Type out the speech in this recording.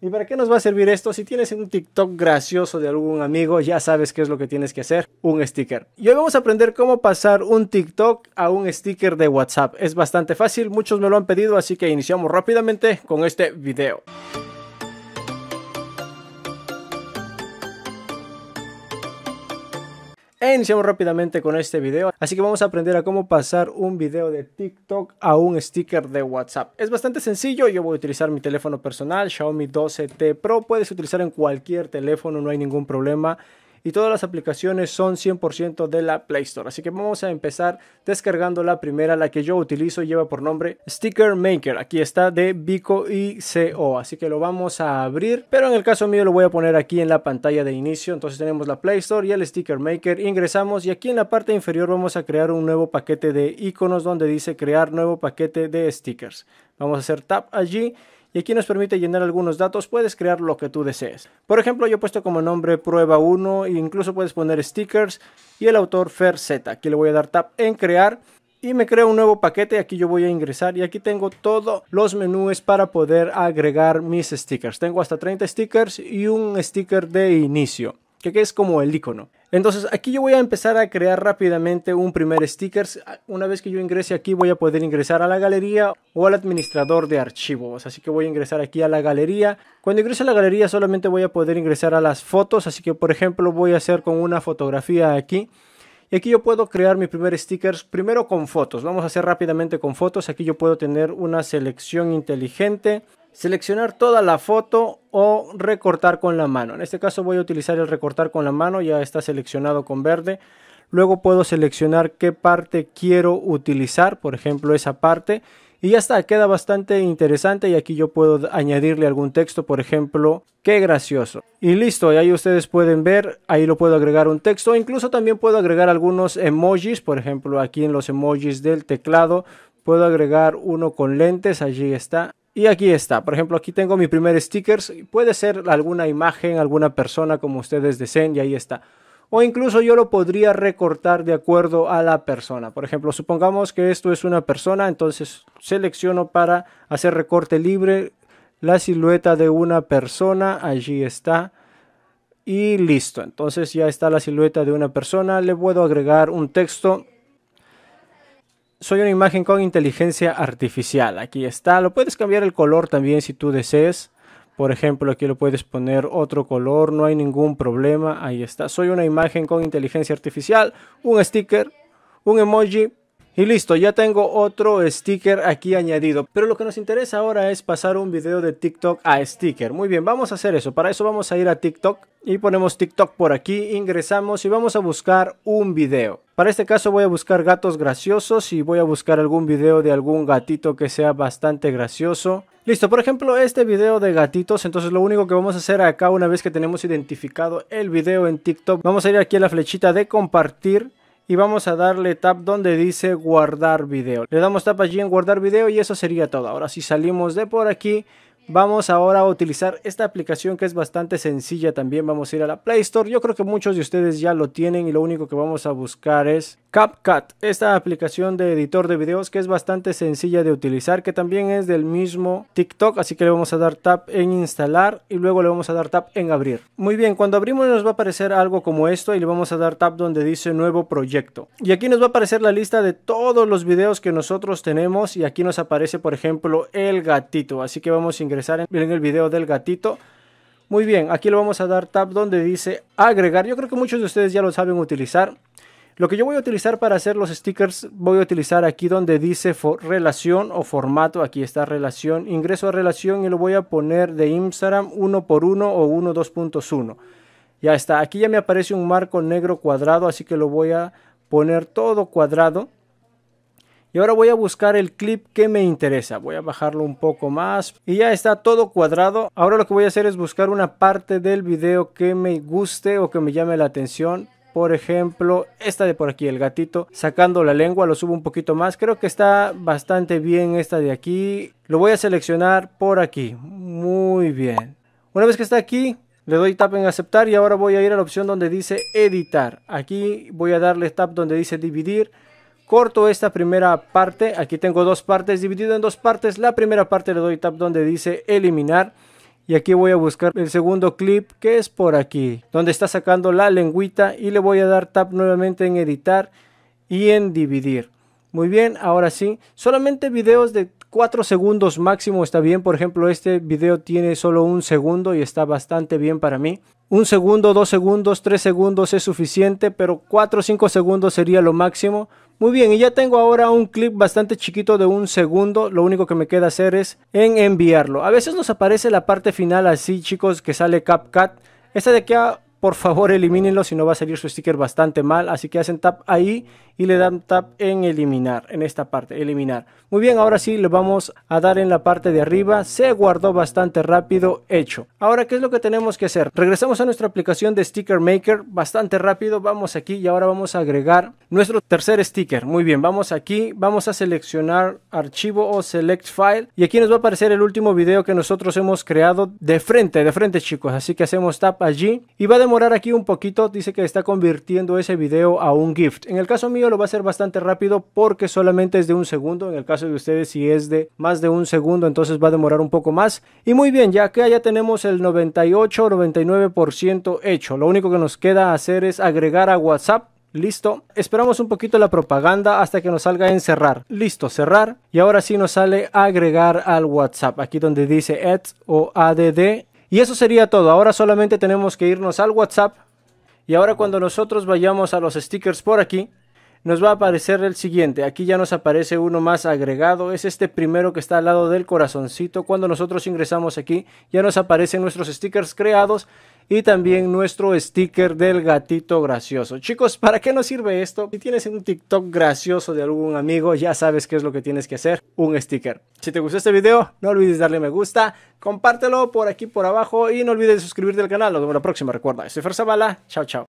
¿Y para qué nos va a servir esto? Si tienes un TikTok gracioso de algún amigo, ya sabes qué es lo que tienes que hacer, un sticker. Y hoy vamos a aprender cómo pasar un TikTok a un sticker de WhatsApp. Es bastante fácil, muchos me lo han pedido, así que iniciamos rápidamente con este video. iniciamos rápidamente con este video, así que vamos a aprender a cómo pasar un video de TikTok a un sticker de WhatsApp. Es bastante sencillo, yo voy a utilizar mi teléfono personal Xiaomi 12T Pro, puedes utilizar en cualquier teléfono, no hay ningún problema y todas las aplicaciones son 100% de la Play Store. Así que vamos a empezar descargando la primera, la que yo utilizo lleva por nombre Sticker Maker. Aquí está de Bico y así que lo vamos a abrir, pero en el caso mío lo voy a poner aquí en la pantalla de inicio. Entonces tenemos la Play Store y el Sticker Maker, ingresamos y aquí en la parte inferior vamos a crear un nuevo paquete de iconos donde dice crear nuevo paquete de stickers. Vamos a hacer tap allí y aquí nos permite llenar algunos datos, puedes crear lo que tú desees. Por ejemplo, yo he puesto como nombre prueba 1 e incluso puedes poner stickers y el autor Fer Z. Aquí le voy a dar tap en crear y me crea un nuevo paquete, aquí yo voy a ingresar y aquí tengo todos los menús para poder agregar mis stickers. Tengo hasta 30 stickers y un sticker de inicio que es como el icono. Entonces aquí yo voy a empezar a crear rápidamente un primer stickers. Una vez que yo ingrese aquí voy a poder ingresar a la galería o al administrador de archivos. Así que voy a ingresar aquí a la galería. Cuando ingrese a la galería solamente voy a poder ingresar a las fotos. Así que por ejemplo voy a hacer con una fotografía aquí. Y aquí yo puedo crear mi primer stickers primero con fotos. Vamos a hacer rápidamente con fotos. Aquí yo puedo tener una selección inteligente seleccionar toda la foto o recortar con la mano. En este caso voy a utilizar el recortar con la mano, ya está seleccionado con verde. Luego puedo seleccionar qué parte quiero utilizar, por ejemplo esa parte. Y ya está, queda bastante interesante y aquí yo puedo añadirle algún texto, por ejemplo, qué gracioso. Y listo, y ahí ustedes pueden ver, ahí lo puedo agregar un texto, incluso también puedo agregar algunos emojis, por ejemplo, aquí en los emojis del teclado, puedo agregar uno con lentes, allí está, y aquí está, por ejemplo, aquí tengo mi primer stickers, puede ser alguna imagen, alguna persona como ustedes deseen y ahí está. O incluso yo lo podría recortar de acuerdo a la persona. Por ejemplo, supongamos que esto es una persona, entonces selecciono para hacer recorte libre la silueta de una persona, allí está. Y listo, entonces ya está la silueta de una persona, le puedo agregar un texto soy una imagen con inteligencia artificial. Aquí está. Lo puedes cambiar el color también si tú desees. Por ejemplo, aquí lo puedes poner otro color, no hay ningún problema. Ahí está. Soy una imagen con inteligencia artificial, un sticker, un emoji, y listo, ya tengo otro sticker aquí añadido. Pero lo que nos interesa ahora es pasar un video de TikTok a sticker. Muy bien, vamos a hacer eso. Para eso vamos a ir a TikTok y ponemos TikTok por aquí, ingresamos y vamos a buscar un video. Para este caso voy a buscar gatos graciosos y voy a buscar algún video de algún gatito que sea bastante gracioso. Listo, por ejemplo este video de gatitos, entonces lo único que vamos a hacer acá una vez que tenemos identificado el video en TikTok, vamos a ir aquí a la flechita de compartir y vamos a darle tap donde dice guardar video. Le damos tap allí en guardar video y eso sería todo. Ahora si salimos de por aquí, vamos ahora a utilizar esta aplicación que es bastante sencilla también. Vamos a ir a la Play Store. Yo creo que muchos de ustedes ya lo tienen y lo único que vamos a buscar es CapCut, esta aplicación de editor de videos que es bastante sencilla de utilizar, que también es del mismo TikTok, así que le vamos a dar tap en instalar y luego le vamos a dar tap en abrir. Muy bien, cuando abrimos nos va a aparecer algo como esto y le vamos a dar tap donde dice nuevo proyecto. Y aquí nos va a aparecer la lista de todos los videos que nosotros tenemos y aquí nos aparece por ejemplo el gatito, así que vamos a ingresar en el video del gatito. Muy bien, aquí le vamos a dar tap donde dice agregar, yo creo que muchos de ustedes ya lo saben utilizar. Lo que yo voy a utilizar para hacer los stickers, voy a utilizar aquí donde dice relación o formato, aquí está relación, ingreso a relación y lo voy a poner de Instagram 1 por 1 o 1.2.1. Ya está, aquí ya me aparece un marco negro cuadrado, así que lo voy a poner todo cuadrado. Y ahora voy a buscar el clip que me interesa. Voy a bajarlo un poco más. Y ya está todo cuadrado. Ahora lo que voy a hacer es buscar una parte del video que me guste o que me llame la atención por ejemplo, esta de por aquí, el gatito sacando la lengua, lo subo un poquito más. Creo que está bastante bien esta de aquí. Lo voy a seleccionar por aquí. Muy bien. Una vez que está aquí, le doy tap en aceptar y ahora voy a ir a la opción donde dice editar. Aquí voy a darle tap donde dice dividir corto esta primera parte, aquí tengo dos partes, dividido en dos partes, la primera parte le doy tap donde dice eliminar y aquí voy a buscar el segundo clip que es por aquí donde está sacando la lengüita y le voy a dar tap nuevamente en editar y en dividir muy bien ahora sí solamente videos de 4 segundos máximo está bien por ejemplo este video tiene solo un segundo y está bastante bien para mí un segundo, dos segundos, tres segundos es suficiente, pero cuatro o 5 segundos sería lo máximo muy bien, y ya tengo ahora un clip bastante chiquito de un segundo, lo único que me queda hacer es en enviarlo. A veces nos aparece la parte final así chicos que sale CapCut, esta de a por favor elimínenlo, si no va a salir su sticker bastante mal. Así que hacen tap ahí y le dan tap en eliminar, en esta parte, eliminar. Muy bien, ahora sí le vamos a dar en la parte de arriba. Se guardó bastante rápido, hecho. Ahora, ¿qué es lo que tenemos que hacer? Regresamos a nuestra aplicación de Sticker Maker, bastante rápido. Vamos aquí y ahora vamos a agregar nuestro tercer sticker. Muy bien, vamos aquí, vamos a seleccionar archivo o select file. Y aquí nos va a aparecer el último video que nosotros hemos creado de frente, de frente chicos. Así que hacemos tap allí y va a demorar aquí un poquito, dice que está convirtiendo ese video a un gift. En el caso mío lo va a hacer bastante rápido porque solamente es de un segundo, en el caso de ustedes si es de más de un segundo entonces va a demorar un poco más. Y muy bien, ya que ya tenemos el 98, 99% hecho, lo único que nos queda hacer es agregar a WhatsApp Listo, esperamos un poquito la propaganda hasta que nos salga en cerrar. Listo, cerrar. Y ahora sí nos sale agregar al WhatsApp. Aquí donde dice add o add y eso sería todo. Ahora solamente tenemos que irnos al WhatsApp. Y ahora cuando nosotros vayamos a los stickers por aquí, nos va a aparecer el siguiente. Aquí ya nos aparece uno más agregado. Es este primero que está al lado del corazoncito. Cuando nosotros ingresamos aquí, ya nos aparecen nuestros stickers creados y también nuestro sticker del gatito gracioso. Chicos, ¿para qué nos sirve esto? Si tienes un TikTok gracioso de algún amigo, ya sabes qué es lo que tienes que hacer, un sticker. Si te gustó este video, no olvides darle me gusta, compártelo por aquí por abajo y no olvides suscribirte al canal. Nos vemos la próxima, recuerda. Soy Fer chao chao.